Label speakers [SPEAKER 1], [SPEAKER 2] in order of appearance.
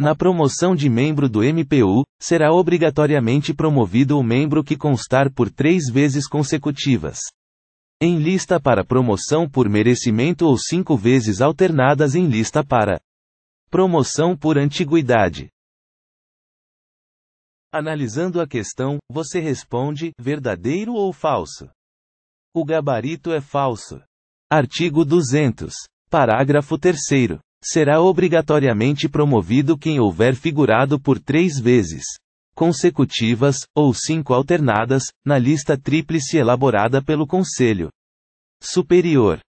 [SPEAKER 1] Na promoção de membro do MPU, será obrigatoriamente promovido o membro que constar por três vezes consecutivas. Em lista para promoção por merecimento ou cinco vezes alternadas em lista para promoção por antiguidade. Analisando a questão, você responde: verdadeiro ou falso? O gabarito é falso. Artigo 200. Parágrafo 3. Será obrigatoriamente promovido quem houver figurado por três vezes consecutivas, ou cinco alternadas, na lista tríplice elaborada pelo Conselho Superior.